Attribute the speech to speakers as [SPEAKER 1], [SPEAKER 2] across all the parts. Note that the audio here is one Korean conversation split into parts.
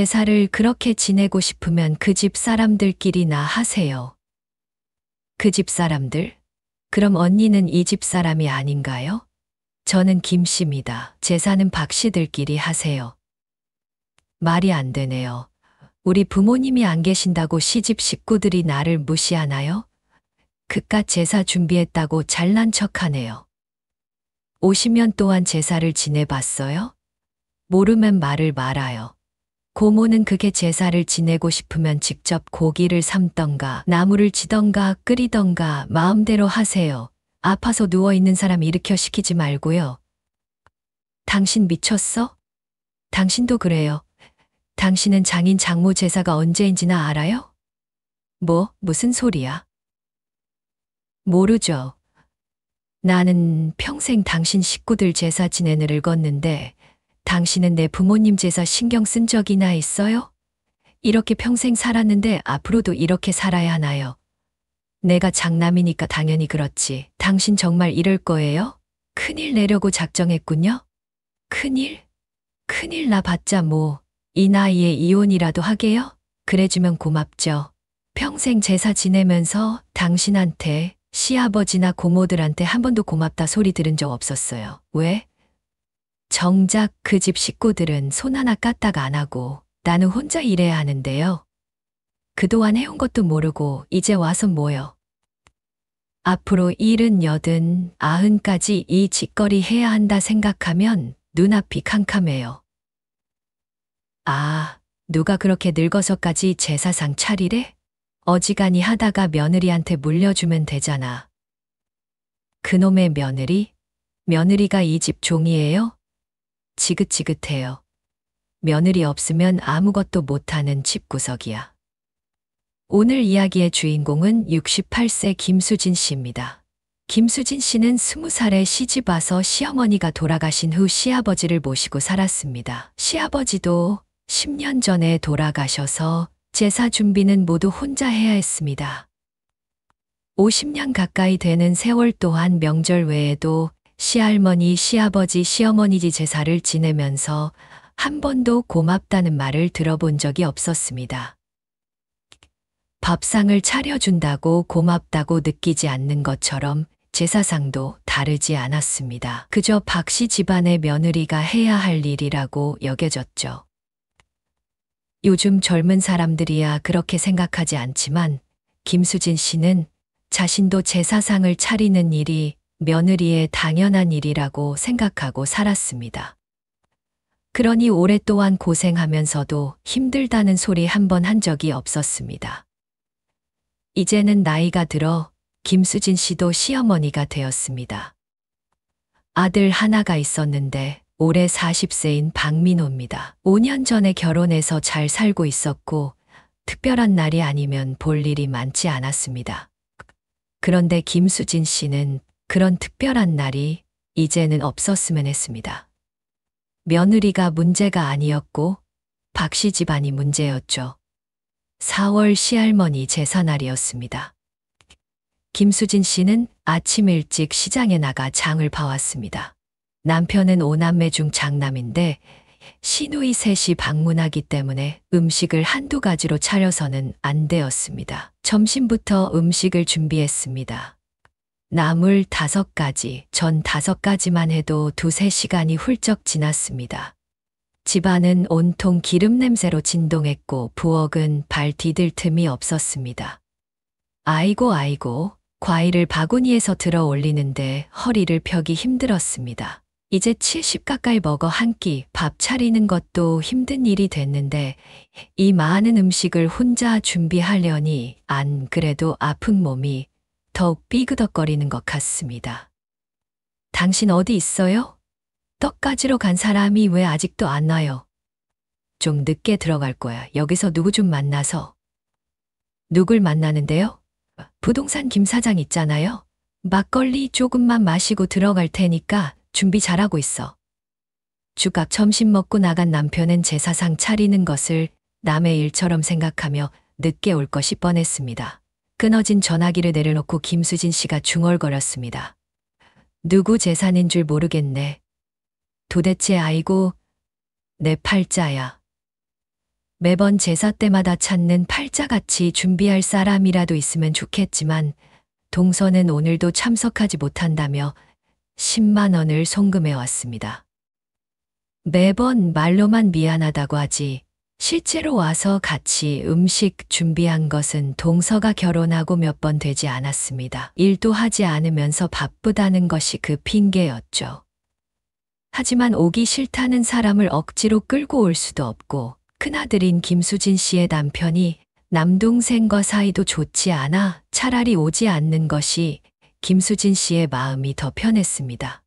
[SPEAKER 1] 제사를 그렇게 지내고 싶으면 그 집 사람들끼리나 하세요. 그 집 사람들? 그럼 언니는 이 집 사람이 아닌가요? 저는 김씨입니다. 제사는 박씨들끼리 하세요. 말이 안 되네요. 우리 부모님이 안 계신다고 시집 식구들이 나를 무시하나요? 그깟 제사 준비했다고 잘난 척하네요. 오시면 또한 제사를 지내봤어요? 모르면 말을 말아요. 고모는 그게 제사를 지내고 싶으면 직접 고기를 삶던가 나무를 지던가 끓이던가 마음대로 하세요. 아파서 누워있는 사람 일으켜 시키지 말고요. 당신 미쳤어? 당신도 그래요. 당신은 장인 장모 제사가 언제인지나 알아요? 뭐, 무슨 소리야? 모르죠. 나는 평생 당신 식구들 제사 지내느를 걷는데 당신은 내 부모님 제사 신경 쓴 적이나 있어요? 이렇게 평생 살았는데 앞으로도 이렇게 살아야 하나요? 내가 장남이니까 당연히 그렇지. 당신 정말 이럴 거예요? 큰일 내려고 작정했군요? 큰일? 큰일 나 봤자 뭐. 이 나이에 이혼이라도 하게요? 그래주면 고맙죠. 평생 제사 지내면서 당신한테 시아버지나 고모들한테 한 번도 고맙다 소리 들은 적 없었어요. 왜? 정작 그 집 식구들은 손 하나 까딱 안 하고 나는 혼자 일해야 하는데요. 그동안 해온 것도 모르고 이제 와서 모요 앞으로 일은 여든 아흔까지 이 짓거리 해야 한다 생각하면 눈앞이 캄캄해요. 아, 누가 그렇게 늙어서까지 제사상 차리래? 어지간히 하다가 며느리한테 물려주면 되잖아. 그놈의 며느리? 며느리가 이 집 종이에요? 지긋지긋해요. 며느리 없으면 아무것도 못하는 집구석이야. 오늘 이야기의 주인공은 68세 김수진 씨입니다. 김수진 씨는 20살에 시집 와서 시어머니가 돌아가신 후 시아버지를 모시고 살았습니다. 시아버지도 10년 전에 돌아가셔서 제사 준비는 모두 혼자 해야 했습니다. 50년 가까이 되는 세월 또한 명절 외에도 시할머니, 시아버지, 시어머니지 제사를 지내면서 한 번도 고맙다는 말을 들어본 적이 없었습니다. 밥상을 차려준다고 고맙다고 느끼지 않는 것처럼 제사상도 다르지 않았습니다. 그저 박씨 집안의 며느리가 해야 할 일이라고 여겨졌죠. 요즘 젊은 사람들이야 그렇게 생각하지 않지만 김수진 씨는 자신도 제사상을 차리는 일이 며느리의 당연한 일이라고 생각하고 살았습니다. 그러니 오랫동안 고생하면서도 힘들다는 소리 한 번 한 적이 없었습니다. 이제는 나이가 들어 김수진 씨도 시어머니가 되었습니다. 아들 하나가 있었는데 올해 40세인 박민호입니다. 5년 전에 결혼해서 잘 살고 있었고 특별한 날이 아니면 볼 일이 많지 않았습니다. 그런데 김수진 씨는 그런 특별한 날이 이제는 없었으면 했습니다. 며느리가 문제가 아니었고 박씨 집안이 문제였죠. 4월 시할머니 제사날이었습니다. 김수진 씨는 아침 일찍 시장에 나가 장을 봐왔습니다. 남편은 오남매 중 장남인데 시누이 셋이 방문하기 때문에 음식을 한두 가지로 차려서는 안 되었습니다. 점심부터 음식을 준비했습니다. 나물 다섯 가지, 전 다섯 가지만 해도 두세 시간이 훌쩍 지났습니다. 집안은 온통 기름 냄새로 진동했고 부엌은 발 디딜 틈이 없었습니다. 아이고 아이고 과일을 바구니에서 들어 올리는데 허리를 펴기 힘들었습니다. 이제 70 가까이 먹어 한 끼 밥 차리는 것도 힘든 일이 됐는데 이 많은 음식을 혼자 준비하려니 안 그래도 아픈 몸이 더욱 삐그덕거리는 것 같습니다. 당신 어디 있어요? 떡 가지러 간 사람이 왜 아직도 안 와요? 좀 늦게 들어갈 거야. 여기서 누구 좀 만나서. 누굴 만나는데요? 부동산 김 사장 있잖아요. 막걸리 조금만 마시고 들어갈 테니까 준비 잘하고 있어. 주값 점심 먹고 나간 남편은 제사상 차리는 것을 남의 일처럼 생각하며 늦게 올 것이 뻔했습니다. 끊어진 전화기를 내려놓고 김수진 씨가 중얼거렸습니다. 누구 재산인 줄 모르겠네. 도대체 아이고, 내 팔자야. 매번 제사 때마다 찾는 팔자같이 준비할 사람이라도 있으면 좋겠지만 동서는 오늘도 참석하지 못한다며 10만 원을 송금해 왔습니다. 매번 말로만 미안하다고 하지 실제로 와서 같이 음식 준비한 것은 동서가 결혼하고 몇 번 되지 않았습니다. 일도 하지 않으면서 바쁘다는 것이 그 핑계였죠. 하지만 오기 싫다는 사람을 억지로 끌고 올 수도 없고 큰아들인 김수진 씨의 남편이 남동생과 사이도 좋지 않아 차라리 오지 않는 것이 김수진 씨의 마음이 더 편했습니다.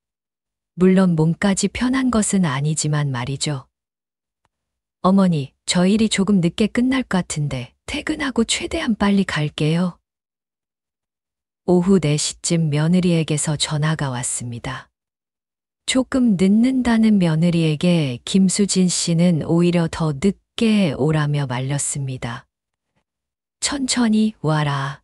[SPEAKER 1] 물론 몸까지 편한 것은 아니지만 말이죠. 어머니, 저 일이 조금 늦게 끝날 것 같은데 퇴근하고 최대한 빨리 갈게요. 오후 4시쯤 며느리에게서 전화가 왔습니다. 조금 늦는다는 며느리에게 김수진 씨는 오히려 더 늦게 오라며 말렸습니다. 천천히 와라.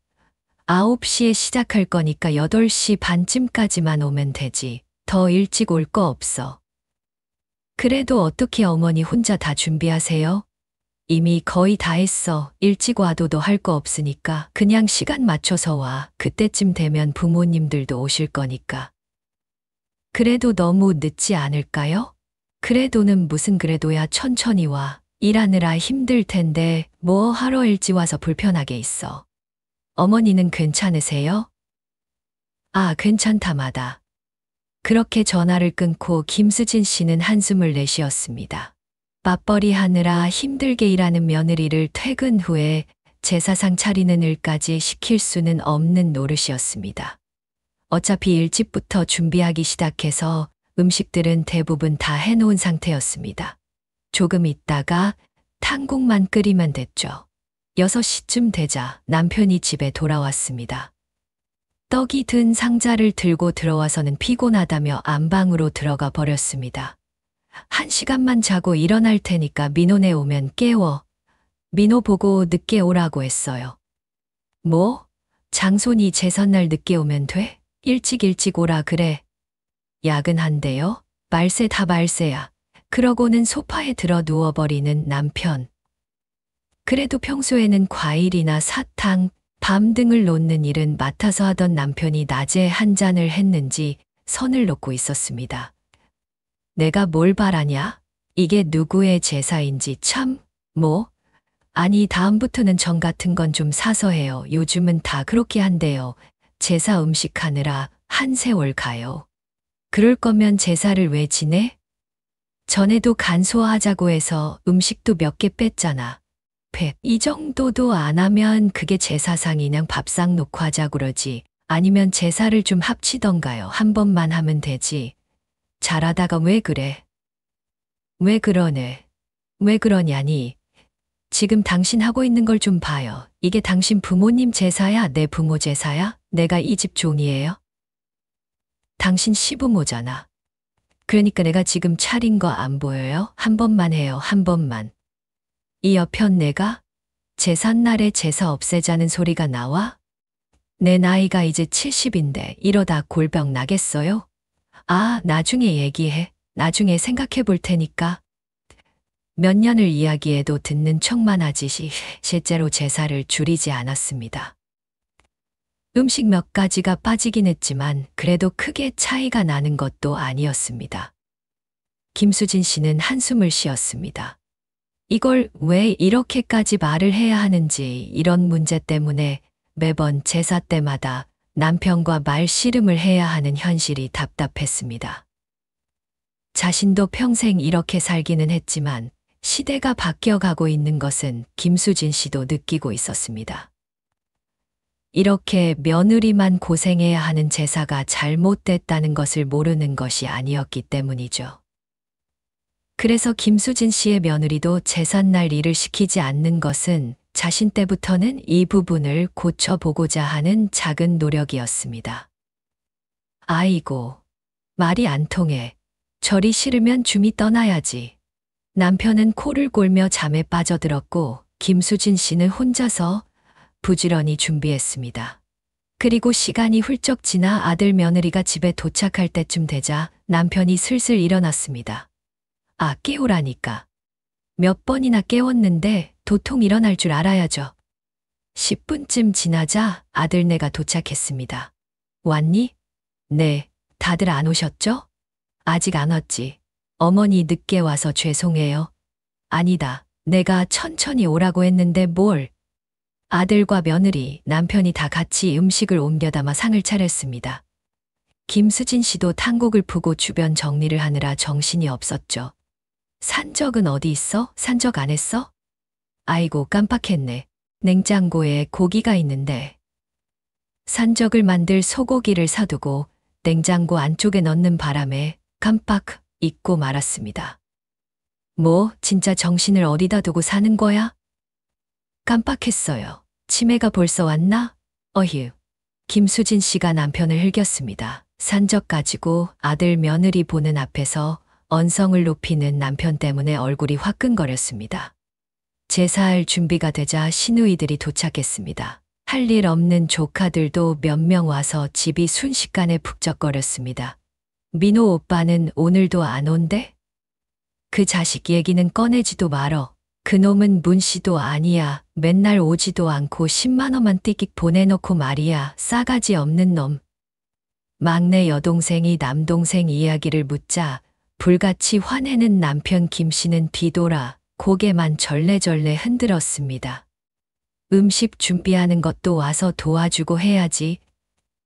[SPEAKER 1] 9시에 시작할 거니까 8시 반쯤까지만 오면 되지. 더 일찍 올 거 없어. 그래도 어떻게 어머니 혼자 다 준비하세요? 이미 거의 다 했어. 일찍 와도도 할 거 없으니까 그냥 시간 맞춰서 와. 그때쯤 되면 부모님들도 오실 거니까. 그래도 너무 늦지 않을까요? 그래도는 무슨 그래도야 천천히 와. 일하느라 힘들 텐데 뭐 하러 일찍 와서 불편하게 있어. 어머니는 괜찮으세요? 아, 괜찮다마다. 그렇게 전화를 끊고 김수진 씨는 한숨을 내쉬었습니다. 맞벌이 하느라 힘들게 일하는 며느리를 퇴근 후에 제사상 차리는 일까지 시킬 수는 없는 노릇이었습니다. 어차피 일찍부터 준비하기 시작해서 음식들은 대부분 다 해놓은 상태였습니다. 조금 있다가 탕국만 끓이면 됐죠. 6시쯤 되자 남편이 집에 돌아왔습니다. 떡이 든 상자를 들고 들어와서는 피곤하다며 안방으로 들어가 버렸습니다. 한 시간만 자고 일어날 테니까 민호네 오면 깨워. 민호 보고 늦게 오라고 했어요. 뭐? 장손이 제선날 늦게 오면 돼? 일찍 일찍 오라 그래. 야근한대요. 말세 다 말세야. 그러고는 소파에 들어 누워버리는 남편. 그래도 평소에는 과일이나 사탕, 밤 등을 놓는 일은 맡아서 하던 남편이 낮에 한 잔을 했는지 선을 놓고 있었습니다. 내가 뭘 바라냐? 이게 누구의 제사인지 참, 뭐? 아니, 다음부터는 전 같은 건 좀 사서 해요. 요즘은 다 그렇게 한대요. 제사 음식 하느라 한 세월 가요. 그럴 거면 제사를 왜 지내? 전에도 간소화하자고 해서 음식도 몇 개 뺐잖아. 펫. 이 정도도 안 하면 그게 제사상이냥 밥상 놓고 하자 그러지. 아니면 제사를 좀 합치던가요. 한 번만 하면 되지. 잘하다가 왜 그래? 왜 그러네? 왜 그러냐니? 지금 당신 하고 있는 걸 좀 봐요. 이게 당신 부모님 제사야? 내 부모 제사야? 내가 이 집 종이에요? 당신 시부모잖아. 그러니까 내가 지금 차린 거 안 보여요? 한 번만 해요. 한 번만. 이 여편 내가 제삿날에 제사 없애자는 소리가 나와? 내 나이가 이제 70인데 이러다 골병 나겠어요? 아, 나중에 얘기해. 나중에 생각해 볼 테니까. 몇 년을 이야기해도 듣는 척만 하지 실제로 제사를 줄이지 않았습니다. 음식 몇 가지가 빠지긴 했지만 그래도 크게 차이가 나는 것도 아니었습니다. 김수진 씨는 한숨을 쉬었습니다. 이걸 왜 이렇게까지 말을 해야 하는지 이런 문제 때문에 매번 제사 때마다 남편과 말 씨름을 해야 하는 현실이 답답했습니다. 자신도 평생 이렇게 살기는 했지만 시대가 바뀌어가고 있는 것은 김수진 씨도 느끼고 있었습니다. 이렇게 며느리만 고생해야 하는 제사가 잘못됐다는 것을 모르는 것이 아니었기 때문이죠. 그래서 김수진 씨의 며느리도 재산날 일을 시키지 않는 것은 자신 때부터는 이 부분을 고쳐보고자 하는 작은 노력이었습니다. 아이고, 말이 안 통해. 절이 싫으면 줌이 떠나야지. 남편은 코를 골며 잠에 빠져들었고 김수진 씨는 혼자서 부지런히 준비했습니다. 그리고 시간이 훌쩍 지나 아들 며느리가 집에 도착할 때쯤 되자 남편이 슬슬 일어났습니다. 아, 깨우라니까. 몇 번이나 깨웠는데 도통 일어날 줄 알아야죠. 10분쯤 지나자 아들네가 도착했습니다. 왔니? 네, 다들 안 오셨죠? 아직 안 왔지. 어머니 늦게 와서 죄송해요. 아니다. 내가 천천히 오라고 했는데 뭘. 아들과 며느리, 남편이 다 같이 음식을 옮겨 담아 상을 차렸습니다. 김수진 씨도 탄곡을 푸고 주변 정리를 하느라 정신이 없었죠. 산적은 어디 있어? 산적 안 했어? 아이고 깜빡했네. 냉장고에 고기가 있는데. 산적을 만들 소고기를 사두고 냉장고 안쪽에 넣는 바람에 깜빡 잊고 말았습니다. 뭐, 진짜 정신을 어디다 두고 사는 거야? 깜빡했어요. 치매가 벌써 왔나? 어휴. 김수진 씨가 남편을 흘겼습니다. 산적 가지고 아들 며느리 보는 앞에서 언성을 높이는 남편 때문에 얼굴이 화끈거렸습니다. 제사할 준비가 되자 신우이들이 도착했습니다. 할 일 없는 조카들도 몇 명 와서 집이 순식간에 북적거렸습니다. 민호 오빠는 오늘도 안 온대? 그 자식 얘기는 꺼내지도 말어. 그놈은 문씨도 아니야. 맨날 오지도 않고 10만원만 띠깃 보내놓고 말이야. 싸가지 없는 놈. 막내 여동생이 남동생 이야기를 묻자 불같이 화내는 남편 김 씨는 비돌아 고개만 절레절레 흔들었습니다. 음식 준비하는 것도 와서 도와주고 해야지.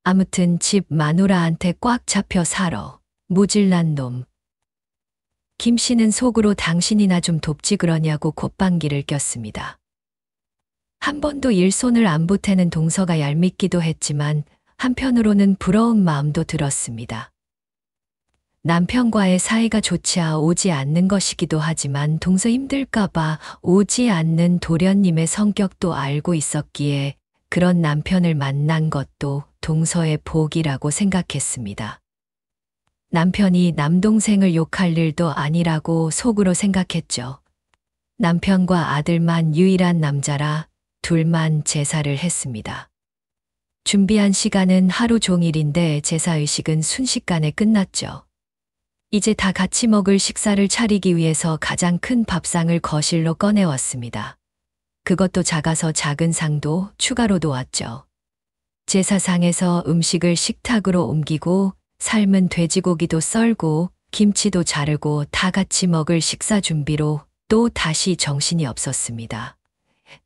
[SPEAKER 1] 아무튼 집 마누라한테 꽉 잡혀 살어. 무질난 놈. 김 씨는 속으로 당신이나 좀 돕지 그러냐고 곧방기를 꼈습니다. 한 번도 일손을 안 보태는 동서가 얄밉기도 했지만 한편으로는 부러운 마음도 들었습니다. 남편과의 사이가 좋지 아 오지 않는 것이기도 하지만 동서 힘들까봐 오지 않는 도련님의 성격도 알고 있었기에 그런 남편을 만난 것도 동서의 복이라고 생각했습니다. 남편이 남동생을 욕할 일도 아니라고 속으로 생각했죠. 남편과 아들만 유일한 남자라 둘만 제사를 했습니다. 준비한 시간은 하루 종일인데 제사의식은 순식간에 끝났죠. 이제 다 같이 먹을 식사를 차리기 위해서 가장 큰 밥상을 거실로 꺼내왔습니다. 그것도 작아서 작은 상도 추가로 놓았죠. 제사상에서 음식을 식탁으로 옮기고 삶은 돼지고기도 썰고 김치도 자르고 다 같이 먹을 식사 준비로 또 다시 정신이 없었습니다.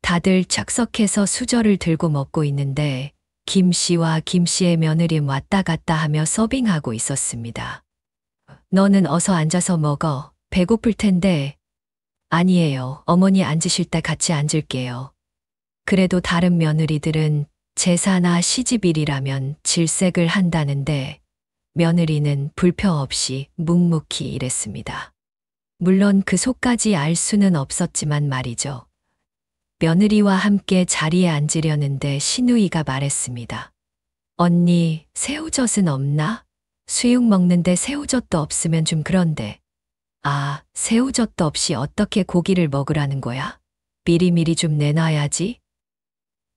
[SPEAKER 1] 다들 착석해서 수저를 들고 먹고 있는데 김 씨와 김 씨의 며느리 왔다 갔다 하며 서빙하고 있었습니다. 너는 어서 앉아서 먹어. 배고플 텐데. 아니에요. 어머니 앉으실때 같이 앉을게요. 그래도 다른 며느리들은 제사나 시집일이라면 질색을 한다는데 며느리는 불평 없이 묵묵히 일했습니다. 물론 그 속까지 알 수는 없었지만 말이죠. 며느리와 함께 자리에 앉으려는데 신우이가 말했습니다. 언니, 새우젓은 없나? 수육 먹는데 새우젓도 없으면 좀 그런데. 아, 새우젓도 없이 어떻게 고기를 먹으라는 거야? 미리미리 좀 내놔야지.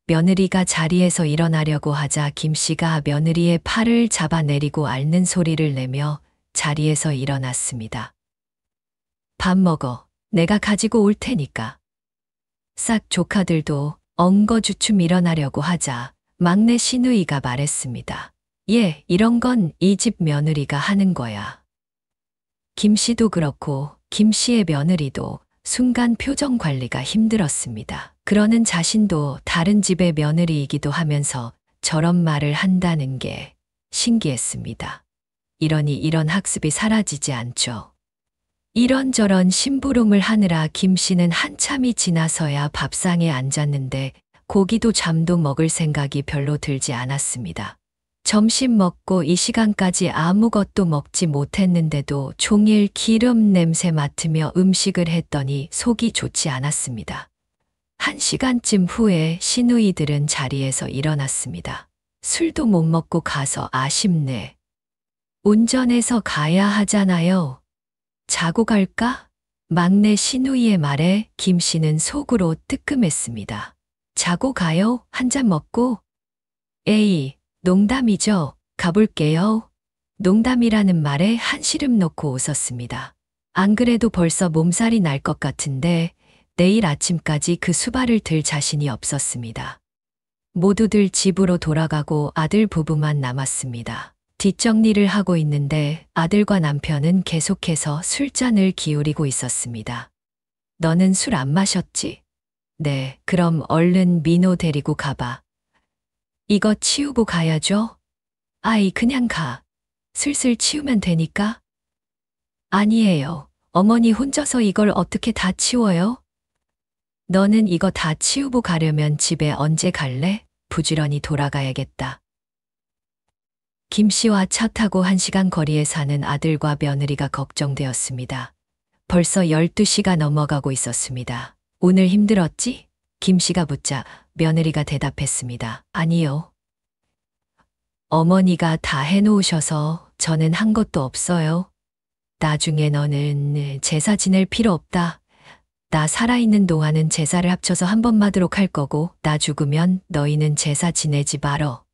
[SPEAKER 1] 며느리가 자리에서 일어나려고 하자 김씨가 며느리의 팔을 잡아내리고 앓는 소리를 내며 자리에서 일어났습니다. 밥 먹어. 내가 가지고 올 테니까. 싹 조카들도 엉거주춤 일어나려고 하자 막내 신우이가 말했습니다. 예, 이런 건 이 집 며느리가 하는 거야. 김 씨도 그렇고 김 씨의 며느리도 순간 표정 관리가 힘들었습니다. 그러는 자신도 다른 집의 며느리이기도 하면서 저런 말을 한다는 게 신기했습니다. 이러니 이런 학습이 사라지지 않죠. 이런저런 심부름을 하느라 김 씨는 한참이 지나서야 밥상에 앉았는데 고기도 잠도 먹을 생각이 별로 들지 않았습니다. 점심 먹고 이 시간까지 아무것도 먹지 못했는데도 종일 기름 냄새 맡으며 음식을 했더니 속이 좋지 않았습니다. 한 시간쯤 후에 시누이들은 자리에서 일어났습니다. 술도 못 먹고 가서 아쉽네. 운전해서 가야 하잖아요. 자고 갈까? 막내 시누이의 말에 김 씨는 속으로 뜨끔했습니다. 자고 가요? 한 잔 먹고? 에이, 농담이죠. 가볼게요. 농담이라는 말에 한시름 놓고 웃었습니다. 안 그래도 벌써 몸살이 날 것 같은데 내일 아침까지 그 수발을 들 자신이 없었습니다. 모두들 집으로 돌아가고 아들 부부만 남았습니다. 뒷정리를 하고 있는데 아들과 남편은 계속해서 술잔을 기울이고 있었습니다. 너는 술 안 마셨지? 네, 그럼 얼른 민호 데리고 가봐. 이거 치우고 가야죠. 아이, 그냥 가. 슬슬 치우면 되니까. 아니에요. 어머니 혼자서 이걸 어떻게 다 치워요? 너는 이거 다 치우고 가려면 집에 언제 갈래? 부지런히 돌아가야겠다. 김 씨와 차 타고 한 시간 거리에 사는 아들과 며느리가 걱정되었습니다. 벌써 12시가 넘어가고 있었습니다. 오늘 힘들었지? 김 씨가 묻자 며느리가 대답했습니다. 아니요. 어머니가 다 해놓으셔서 저는 한 것도 없어요. 나중에 너는 제사 지낼 필요 없다. 나 살아있는 동안은 제사를 합쳐서 한 번마도록 할 거고 나 죽으면 너희는 제사 지내지 말어.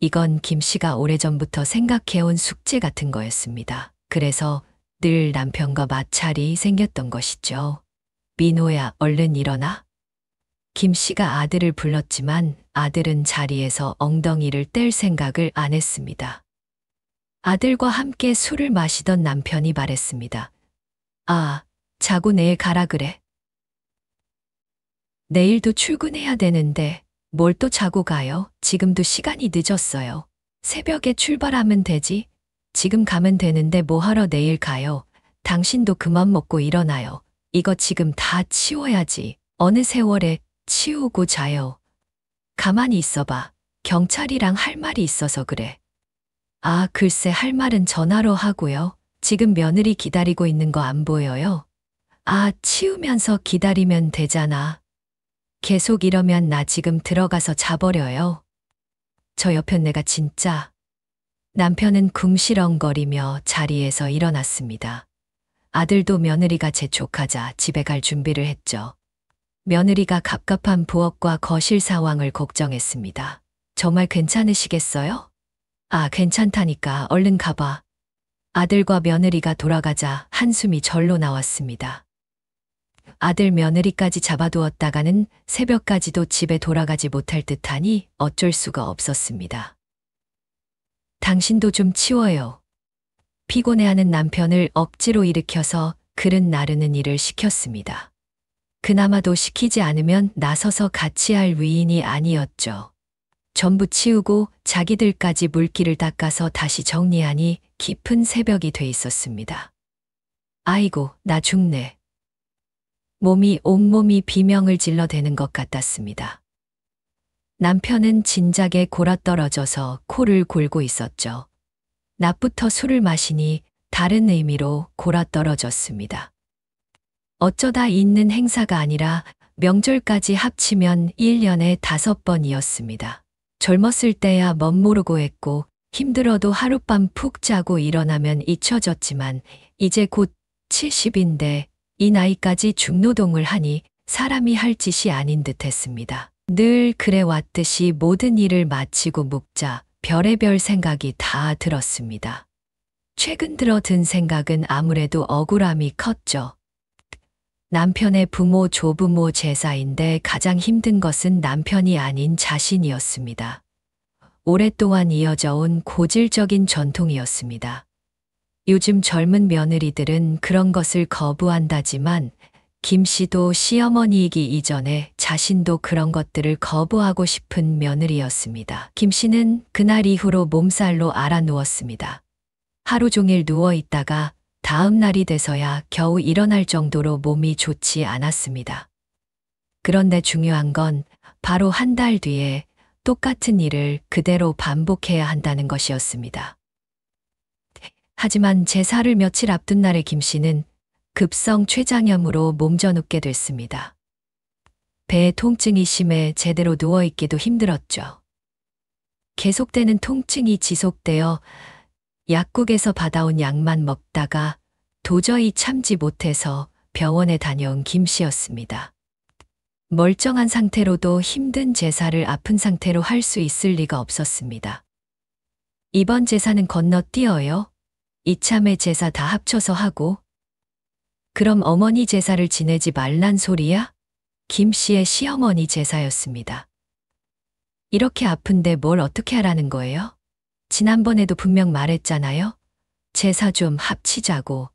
[SPEAKER 1] 이건 김 씨가 오래전부터 생각해온 숙제 같은 거였습니다. 그래서 늘 남편과 마찰이 생겼던 것이죠. 민호야 얼른 일어나. 김 씨가 아들을 불렀지만 아들은 자리에서 엉덩이를 뗄 생각을 안 했습니다. 아들과 함께 술을 마시던 남편이 말했습니다. 아, 자고 내일 가라 그래. 내일도 출근해야 되는데 뭘 또 자고 가요? 지금도 시간이 늦었어요. 새벽에 출발하면 되지. 지금 가면 되는데 뭐하러 내일 가요? 당신도 그만 먹고 일어나요. 이거 지금 다 치워야지. 어느 세월에 치우고 자요. 가만히 있어봐. 경찰이랑 할 말이 있어서 그래. 아, 글쎄 할 말은 전화로 하고요. 지금 며느리 기다리고 있는 거 안 보여요? 아, 치우면서 기다리면 되잖아. 계속 이러면 나 지금 들어가서 자버려요. 저 옆에 내가 진짜. 남편은 궁시렁거리며 자리에서 일어났습니다. 아들도 며느리가 제 조카자 집에 갈 준비를 했죠. 며느리가 갑갑한 부엌과 거실 상황을 걱정했습니다. 정말 괜찮으시겠어요? 아, 괜찮다니까 얼른 가봐. 아들과 며느리가 돌아가자 한숨이 절로 나왔습니다. 아들 며느리까지 잡아두었다가는 새벽까지도 집에 돌아가지 못할 듯하니 어쩔 수가 없었습니다. 당신도 좀 치워요. 피곤해하는 남편을 억지로 일으켜서 그릇 나르는 일을 시켰습니다. 그나마도 시키지 않으면 나서서 같이 할 위인이 아니었죠. 전부 치우고 자기들까지 물기를 닦아서 다시 정리하니 깊은 새벽이 돼 있었습니다. 아이고, 나 죽네. 몸이 온몸이 비명을 질러대는 것 같았습니다. 남편은 진작에 골아떨어져서 코를 골고 있었죠. 낮부터 술을 마시니 다른 의미로 골아떨어졌습니다. 어쩌다 있는 행사가 아니라 명절까지 합치면 1년에 다섯 번이었습니다. 젊었을 때야 멋모르고 했고 힘들어도 하룻밤 푹 자고 일어나면 잊혀졌지만 이제 곧 70인데 이 나이까지 중노동을 하니 사람이 할 짓이 아닌 듯 했습니다. 늘 그래 왔듯이 모든 일을 마치고 묵자 별의별 생각이 다 들었습니다. 최근 들어 든 생각은 아무래도 억울함이 컸죠. 남편의 부모, 조부모 제사인데 가장 힘든 것은 남편이 아닌 자신이었습니다. 오랫동안 이어져 온 고질적인 전통이었습니다. 요즘 젊은 며느리들은 그런 것을 거부한다지만 김 씨도 시어머니이기 이전에 자신도 그런 것들을 거부하고 싶은 며느리였습니다. 김 씨는 그날 이후로 몸살로 알아 누웠습니다. 하루 종일 누워 있다가 다음 날이 돼서야 겨우 일어날 정도로 몸이 좋지 않았습니다. 그런데 중요한 건 바로 한 달 뒤에 똑같은 일을 그대로 반복해야 한다는 것이었습니다. 하지만 제사를 며칠 앞둔 날에 김 씨는 급성 췌장염으로 몸져눕게 됐습니다. 배에 통증이 심해 제대로 누워있기도 힘들었죠. 계속되는 통증이 지속되어 약국에서 받아온 약만 먹다가 도저히 참지 못해서 병원에 다녀온 김 씨였습니다. 멀쩡한 상태로도 힘든 제사를 아픈 상태로 할 수 있을 리가 없었습니다. 이번 제사는 건너뛰어요. 이참에 제사 다 합쳐서 하고. 그럼 어머니 제사를 지내지 말란 소리야? 김 씨의 시어머니 제사였습니다. 이렇게 아픈데 뭘 어떻게 하라는 거예요? 지난번에도 분명 말했잖아요. 제사 좀 합치자고.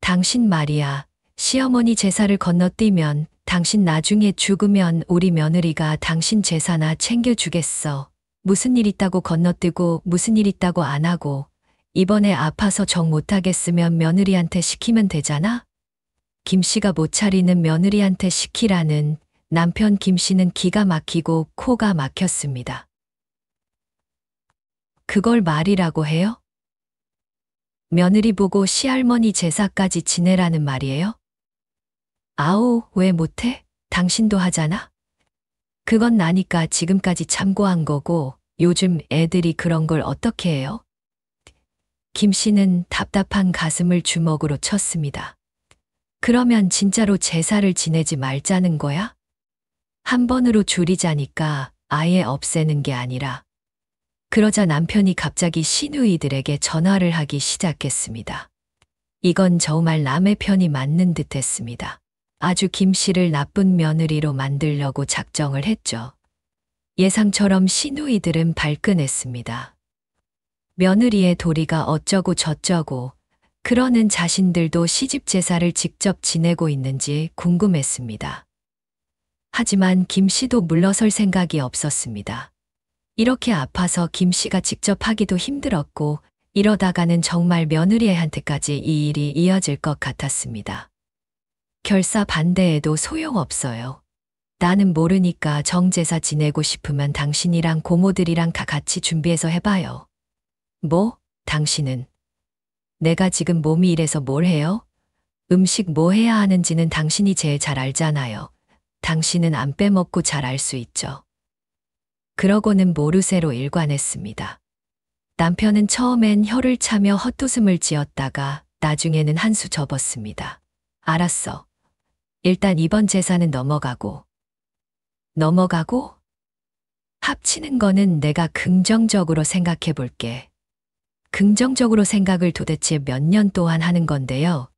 [SPEAKER 1] 당신 말이야. 시어머니 제사를 건너뛰면 당신 나중에 죽으면 우리 며느리가 당신 제사나 챙겨주겠어. 무슨 일 있다고 건너뛰고 무슨 일 있다고 안 하고 이번에 아파서 정 못하겠으면 며느리한테 시키면 되잖아? 김씨가 못 차리는 며느리한테 시키라는 남편 김씨는 기가 막히고 코가 막혔습니다. 그걸 말이라고 해요? 며느리 보고 시할머니 제사까지 지내라는 말이에요? 아우, 왜 못해? 당신도 하잖아? 그건 나니까 지금까지 참고한 거고 요즘 애들이 그런 걸 어떻게 해요? 김 씨는 답답한 가슴을 주먹으로 쳤습니다. 그러면 진짜로 제사를 지내지 말자는 거야? 한 번으로 줄이자니까 아예 없애는 게 아니라 그러자 남편이 갑자기 시누이들에게 전화를 하기 시작했습니다. 이건 정말 남의 편이 맞는 듯 했습니다. 아주 김 씨를 나쁜 며느리로 만들려고 작정을 했죠. 예상처럼 시누이들은 발끈했습니다. 며느리의 도리가 어쩌고 저쩌고 그러는 자신들도 시집 제사를 직접 지내고 있는지 궁금했습니다. 하지만 김 씨도 물러설 생각이 없었습니다. 이렇게 아파서 김 씨가 직접 하기도 힘들었고 이러다가는 정말 며느리한테까지이 일이 이어질 것 같았습니다. 결사 반대에도 소용없어요. 나는 모르니까 정제사 지내고 싶으면 당신이랑 고모들이랑 다 같이 준비해서 해봐요. 뭐? 당신은? 내가 지금 몸이 이래서 뭘 해요? 음식 뭐 해야 하는지는 당신이 제일 잘 알잖아요. 당신은 안 빼먹고 잘 알 수 있죠. 그러고는 모르쇠로 일관했습니다. 남편은 처음엔 혀를 차며 헛웃음을 지었다가 나중에는 한 수 접었습니다. 알았어. 일단 이번 제사는 넘어가고. 넘어가고? 합치는 거는 내가 긍정적으로 생각해 볼게. 긍정적으로 생각을 도대체 몇 년 동안 하는 건데요.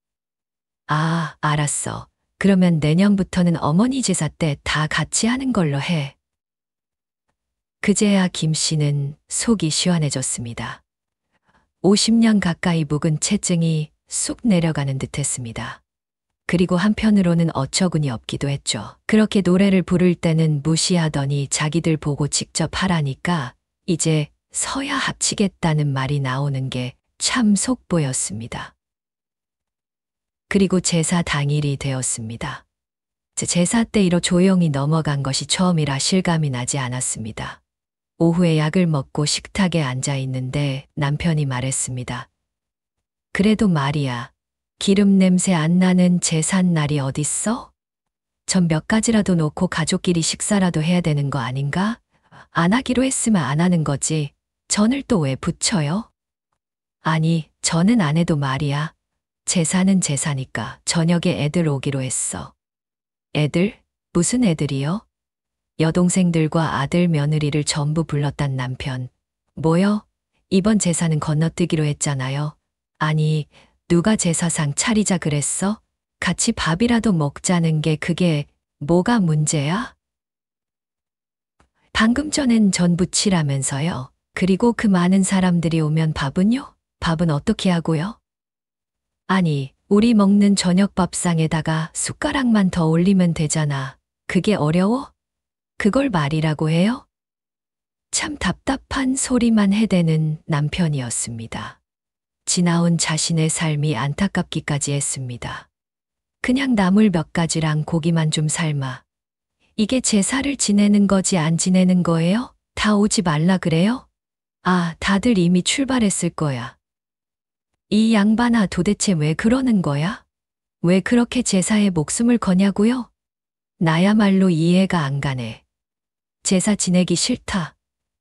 [SPEAKER 1] 아, 알았어. 그러면 내년부터는 어머니 제사 때 다 같이 하는 걸로 해. 그제야 김 씨는 속이 시원해졌습니다. 50년 가까이 묵은 채증이 쑥 내려가는 듯 했습니다. 그리고 한편으로는 어처구니 없기도 했죠. 그렇게 노래를 부를 때는 무시하더니 자기들 보고 직접 하라니까 이제 서야 합치겠다는 말이 나오는 게 참 속보였습니다. 그리고 제사 당일이 되었습니다. 제사 때 이로 조용히 넘어간 것이 처음이라 실감이 나지 않았습니다. 오후에 약을 먹고 식탁에 앉아 있는데 남편이 말했습니다. 그래도 말이야. 기름 냄새 안 나는 재산 날이 어딨어? 전 몇 가지라도 놓고 가족끼리 식사라도 해야 되는 거 아닌가? 안 하기로 했으면 안 하는 거지. 전을 또 왜 붙여요? 아니, 저는 안 해도 말이야. 재산은 재산이니까 저녁에 애들 오기로 했어. 애들? 무슨 애들이요? 여동생들과 아들 며느리를 전부 불렀단 남편. 뭐요? 이번 제사는 건너뛰기로 했잖아요. 아니, 누가 제사상 차리자 그랬어? 같이 밥이라도 먹자는 게 그게 뭐가 문제야? 방금 전엔 전부 치라면서요. 그리고 그 많은 사람들이 오면 밥은요? 밥은 어떻게 하고요? 아니, 우리 먹는 저녁 밥상에다가 숟가락만 더 올리면 되잖아. 그게 어려워? 그걸 말이라고 해요? 참 답답한 소리만 해대는 남편이었습니다. 지나온 자신의 삶이 안타깝기까지 했습니다. 그냥 나물 몇 가지랑 고기만 좀 삶아. 이게 제사를 지내는 거지 안 지내는 거예요? 다 오지 말라 그래요? 아, 다들 이미 출발했을 거야. 이 양반아 도대체 왜 그러는 거야? 왜 그렇게 제사에 목숨을 거냐고요? 나야말로 이해가 안 가네. 제사 지내기 싫다.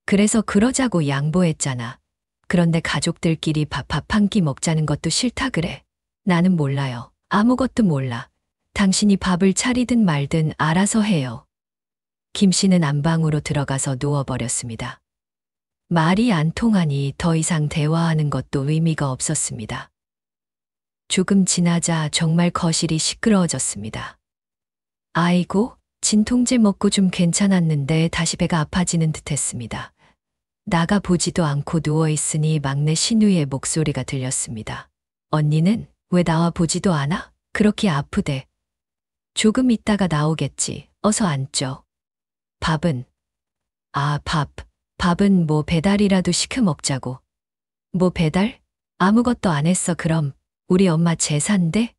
[SPEAKER 1] 그래서 그러자고 양보했잖아. 그런데 가족들끼리 밥밥 한 끼 먹자는 것도 싫다 그래. 나는 몰라요. 아무것도 몰라. 당신이 밥을 차리든 말든 알아서 해요. 김 씨는 안방으로 들어가서 누워버렸습니다. 말이 안 통하니 더 이상 대화하는 것도 의미가 없었습니다. 조금 지나자 정말 거실이 시끄러워졌습니다. 아이고, 진통제 먹고 좀 괜찮았는데 다시 배가 아파지는 듯했습니다. 나가 보지도 않고 누워 있으니 막내 신우의 목소리가 들렸습니다. 언니는 왜 나와 보지도 않아? 그렇게 아프대. 조금 있다가 나오겠지. 어서 앉죠. 밥은 아, 밥. 밥은 뭐 배달이라도 시켜 먹자고. 뭐 배달? 아무것도 안 했어 그럼. 우리 엄마 재산데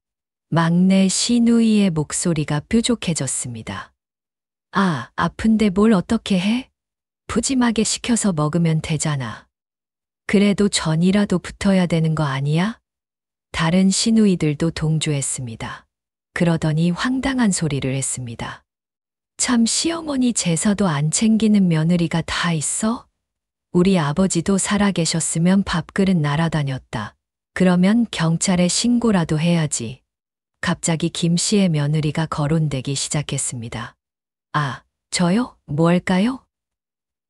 [SPEAKER 1] 막내 시누이의 목소리가 뾰족해졌습니다. 아, 아픈데 뭘 어떻게 해? 푸짐하게 시켜서 먹으면 되잖아. 그래도 전이라도 붙어야 되는 거 아니야? 다른 시누이들도 동조했습니다. 그러더니 황당한 소리를 했습니다. 참 시어머니 제사도 안 챙기는 며느리가 다 있어? 우리 아버지도 살아계셨으면 밥그릇 날아다녔다. 그러면 경찰에 신고라도 해야지. 갑자기 김 씨의 며느리가 거론되기 시작했습니다. 아, 저요? 뭘까요? 뭐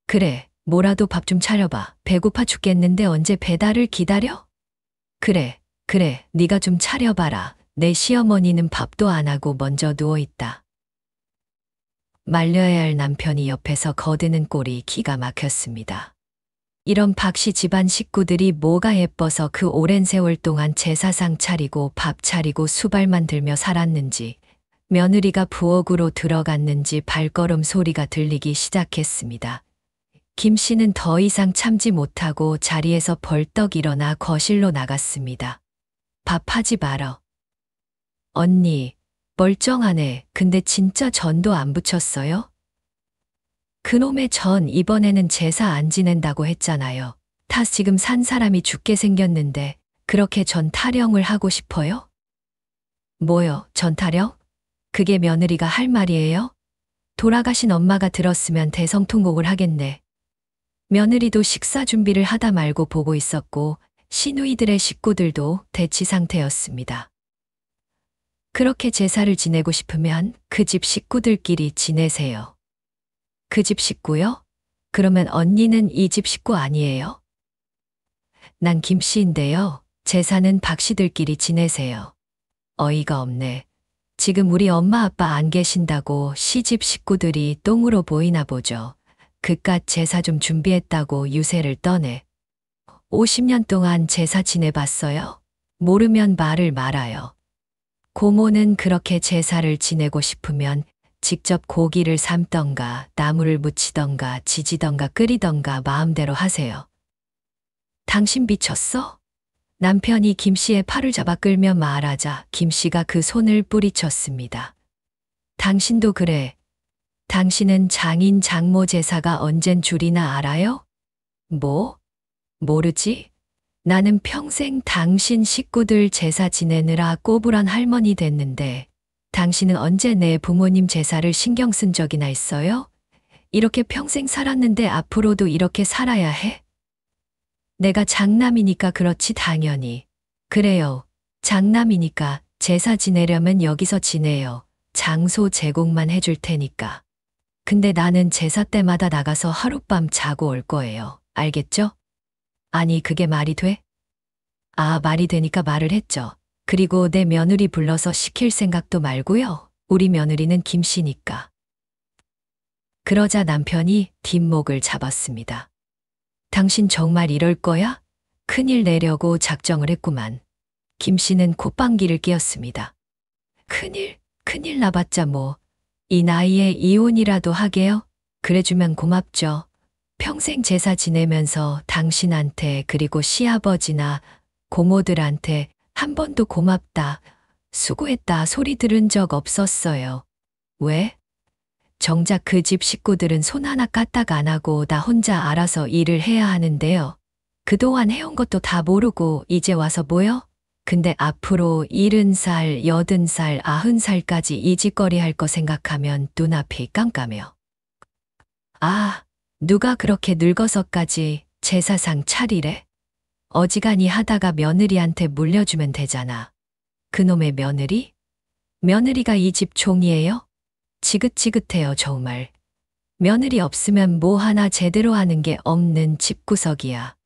[SPEAKER 1] 그래, 뭐라도 밥 좀 차려봐. 배고파 죽겠는데 언제 배달을 기다려? 그래, 그래, 네가 좀 차려봐라. 내 시어머니는 밥도 안 하고 먼저 누워있다. 말려야 할 남편이 옆에서 거드는 꼴이 기가 막혔습니다. 이런 박씨 집안 식구들이 뭐가 예뻐서 그 오랜 세월 동안 제사상 차리고 밥 차리고 수발만 들며 살았는지 며느리가 부엌으로 들어갔는지 발걸음 소리가 들리기 시작했습니다. 김 씨는 더 이상 참지 못하고 자리에서 벌떡 일어나 거실로 나갔습니다. 밥하지 말어. 언니, 멀쩡하네. 근데 진짜 전도 안 붙였어요? 그놈의 전 이번에는 제사 안 지낸다고 했잖아요. 타 지금 산 사람이 죽게 생겼는데 그렇게 전 타령을 하고 싶어요? 뭐요, 전 타령? 그게 며느리가 할 말이에요? 돌아가신 엄마가 들었으면 대성통곡을 하겠네. 며느리도 식사 준비를 하다 말고 보고 있었고 시누이들의 식구들도 대치 상태였습니다. 그렇게 제사를 지내고 싶으면 그 집 식구들끼리 지내세요. 그집 식구요? 그러면 언니는 이 집 식구 아니에요? 난 김씨인데요. 제사는 박씨들끼리 지내세요. 어이가 없네. 지금 우리 엄마 아빠 안 계신다고 시집 식구들이 똥으로 보이나 보죠. 그깟 제사 좀 준비했다고 유세를 떠내. 50년 동안 제사 지내봤어요. 모르면 말을 말아요. 고모는 그렇게 제사를 지내고 싶으면 직접 고기를 삶던가 나물을 무치던가 지지던가 끓이던가 마음대로 하세요. 당신 미쳤어? 남편이 김 씨의 팔을 잡아 끌며 말하자 김 씨가 그 손을 뿌리쳤습니다. 당신도 그래. 당신은 장인 장모 제사가 언젠 줄이나 알아요? 뭐? 모르지? 나는 평생 당신 식구들 제사 지내느라 꼬부란 할머니 됐는데 당신은 언제 내 부모님 제사를 신경 쓴 적이나 있어요? 이렇게 평생 살았는데 앞으로도 이렇게 살아야 해? 내가 장남이니까 그렇지 당연히. 그래요. 장남이니까 제사 지내려면 여기서 지내요. 장소 제공만 해줄 테니까. 근데 나는 제사 때마다 나가서 하룻밤 자고 올 거예요. 알겠죠? 아니 그게 말이 돼? 아 말이 되니까 말을 했죠. 그리고 내 며느리 불러서 시킬 생각도 말고요. 우리 며느리는 김씨니까. 그러자 남편이 뒷목을 잡았습니다. 당신 정말 이럴 거야? 큰일 내려고 작정을 했구만. 김씨는 콧방귀를 뀌었습니다. 큰일, 큰일 나봤자 뭐. 이 나이에 이혼이라도 하게요? 그래주면 고맙죠. 평생 제사 지내면서 당신한테 그리고 시아버지나 고모들한테 한 번도 고맙다, 수고했다 소리 들은 적 없었어요. 왜? 정작 그 집 식구들은 손 하나 까딱 안 하고 나 혼자 알아서 일을 해야 하는데요. 그동안 해온 것도 다 모르고 이제 와서 뭐요? 근데 앞으로 7 0 살, 8 0 살, 9 0 살까지 이직거리할 거 생각하면 눈앞이 깜깜해요. 아, 누가 그렇게 늙어서까지 제사상 차리래? 어지간히 하다가 며느리한테 물려주면 되잖아. 그놈의 며느리? 며느리가 이 집 종이에요? 지긋지긋해요 정말. 며느리 없으면 뭐 하나 제대로 하는 게 없는 집구석이야.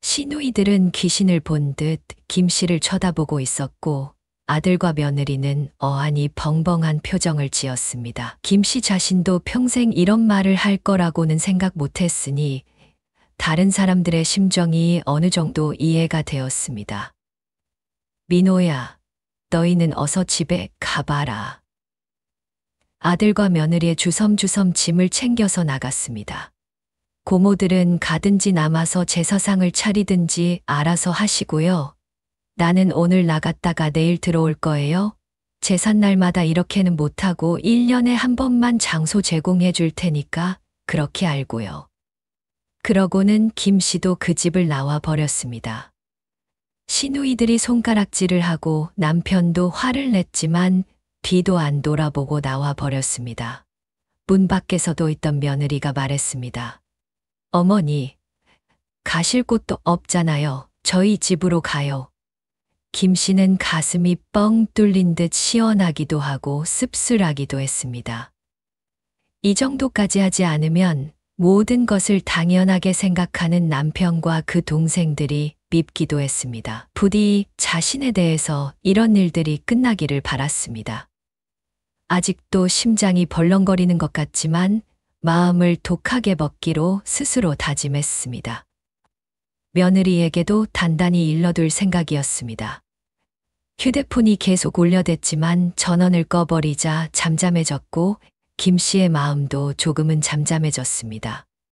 [SPEAKER 1] 시누이들은 귀신을 본 듯 김씨를 쳐다보고 있었고 아들과 며느리는 어안이 벙벙한 표정을 지었습니다. 김씨 자신도 평생 이런 말을 할 거라고는 생각 못했으니 다른 사람들의 심정이 어느 정도 이해가 되었습니다. 민호야, 너희는 어서 집에 가봐라. 아들과 며느리의 주섬주섬 짐을 챙겨서 나갔습니다. 고모들은 가든지 남아서 제사상을 차리든지 알아서 하시고요. 나는 오늘 나갔다가 내일 들어올 거예요. 제삿날마다 이렇게는 못하고 1년에 한 번만 장소 제공해 줄 테니까 그렇게 알고요. 그러고는 김 씨도 그 집을 나와 버렸습니다. 시누이들이 손가락질을 하고 남편도 화를 냈지만 뒤도 안 돌아보고 나와 버렸습니다. 문 밖에서도 있던 며느리가 말했습니다. 어머니, 가실 곳도 없잖아요. 저희 집으로 가요. 김 씨는 가슴이 뻥 뚫린 듯 시원하기도 하고 씁쓸하기도 했습니다. 이 정도까지 하지 않으면 모든 것을 당연하게 생각하는 남편과 그 동생들이 밉기도 했습니다. 부디 자신에 대해서 이런 일들이 끝나기를 바랐습니다. 아직도 심장이 벌렁거리는 것 같지만 마음을 독하게 먹기로 스스로 다짐했습니다. 며느리에게도 단단히 일러둘 생각이었습니다. 휴대폰이 계속 울려댔지만 전원을 꺼버리자 잠잠해졌고 김 씨의 마음도 조금은 잠잠해졌습니다.